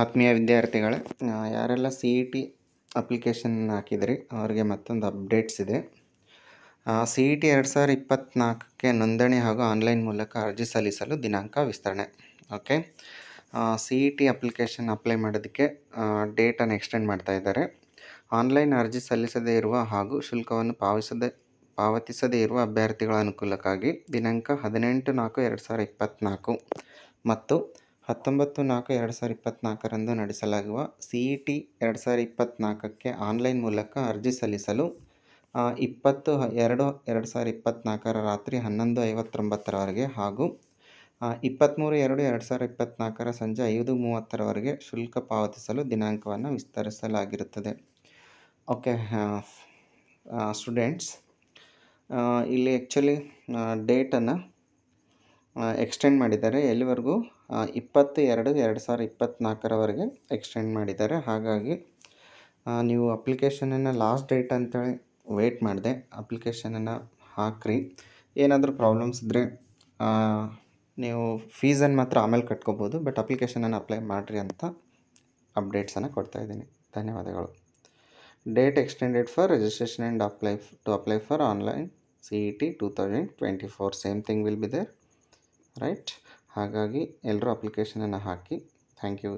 ಆತ್ಮೀಯ ವಿದ್ಯಾರ್ಥಿಗಳೇ ಯಾರೆಲ್ಲ ಸಿ ಇ ಟಿ ಅಪ್ಲಿಕೇಶನ್ ಹಾಕಿದ್ರಿ ಅವರಿಗೆ ಮತ್ತೊಂದು ಅಪ್ಡೇಟ್ಸ್ ಇದೆ ಸಿ ಇ ಟಿ e ಎರಡು ಸಾವಿರ ಇಪ್ಪತ್ತ್ನಾಲ್ಕಕ್ಕೆ ನೋಂದಣಿ ಹಾಗೂ ಆನ್ಲೈನ್ ಮೂಲಕ ಅರ್ಜಿ ಸಲ್ಲಿಸಲು ದಿನಾಂಕ ವಿಸ್ತರಣೆ okay C E T application apply ಮಾಡೋದಕ್ಕೆ ಡೇಟನ್ನು ಎಕ್ಸ್ಟೆಂಡ್ ಮಾಡ್ತಾ ಇದ್ದಾರೆ ಆನ್ಲೈನ್ ಅರ್ಜಿ ಸಲ್ಲಿಸದೇ ಇರುವ ಹಾಗೂ ಶುಲ್ಕವನ್ನು ಪಾವತಿಸದೆ ಪಾವತಿಸದೇ ಇರುವ ಅಭ್ಯರ್ಥಿಗಳ ಅನುಕೂಲಕ್ಕಾಗಿ ದಿನಾಂಕ ಹದಿನೆಂಟು ನಾಲ್ಕು ಎರಡು ಸಾವಿರ ಇಪ್ಪತ್ತ್ನಾಲ್ಕು ಮತ್ತು ಹತ್ತೊಂಬತ್ತು ನಾಲ್ಕು ಎರಡು ಸಾವಿರ ಇಪ್ಪತ್ತ್ನಾಲ್ಕರಂದು ನಡೆಸಲಾಗುವ ಸಿ ಇ ಟಿ ಎರಡು ಸಾವಿರ ಇಪ್ಪತ್ತ್ನಾಲ್ಕಕ್ಕೆ ಆನ್ಲೈನ್ ಮೂಲಕ ಅರ್ಜಿ ಸಲ್ಲಿಸಲು ಇಪ್ಪತ್ತು ಎರಡು ಎರಡು ಸಾವಿರ ಇಪ್ಪತ್ತ್ನಾಲ್ಕರ ರಾತ್ರಿ ಹನ್ನೊಂದು ಐವತ್ತೊಂಬತ್ತರವರೆಗೆ ಹಾಗೂ ಇಪ್ಪತ್ತ್ಮೂರು ಎರಡು ಎರಡು ಸಾವಿರ ಇಪ್ಪತ್ತ್ನಾಲ್ಕರ ಸಂಜೆ ಐದು ಮೂವತ್ತರವರೆಗೆ ಶುಲ್ಕ ಪಾವತಿಸಲು ದಿನಾಂಕವನ್ನು ವಿಸ್ತರಿಸಲಾಗಿರುತ್ತದೆ ಓಕೆ ಸ್ಟೂಡೆಂಟ್ಸ್ ಇಲ್ಲಿ ಆ್ಯಕ್ಚುಲಿ ಡೇಟನ್ನು ಎಕ್ಸ್ಟೆಂಡ್ ಮಾಡಿದ್ದಾರೆ ಎಲ್ಲಿವರೆಗೂ ಇಪ್ಪತ್ತು ಎರಡು ಎರಡು ಸಾವಿರ ಇಪ್ಪತ್ತ್ನಾಲ್ಕರವರೆಗೆ ಎಕ್ಸ್ಟೆಂಡ್ ಮಾಡಿದ್ದಾರೆ ಹಾಗಾಗಿ ನೀವು ಅಪ್ಲಿಕೇಶನನ್ನು ಲಾಸ್ಟ್ ಡೇಟ್ ಅಂತೇಳಿ ವೆಯ್ಟ್ ಮಾಡಿದೆ ಅಪ್ಲಿಕೇಶನನ್ನು ಹಾಕ್ರಿ ಏನಾದರೂ ಪ್ರಾಬ್ಲಮ್ಸ್ ಇದ್ದರೆ ನೀವು ಫೀಸನ್ನು ಮಾತ್ರ ಆಮೇಲೆ ಕಟ್ಕೋಬೋದು ಬಟ್ ಅಪ್ಲಿಕೇಶನನ್ನು ಅಪ್ಲೈ ಮಾಡಿರಿ ಅಂತ ಅಪ್ಡೇಟ್ಸನ್ನು ಕೊಡ್ತಾ ಇದ್ದೀನಿ ಧನ್ಯವಾದಗಳು date extended for registration and apply to apply for online C E T two thousand twenty four same thing will be there right ಹಾಗಾಗಿ ಎಲ್ಲರೂ ಅಪ್ಲಿಕೇಶನನ್ನು ಹಾಕಿ ಥ್ಯಾಂಕ್ ಯು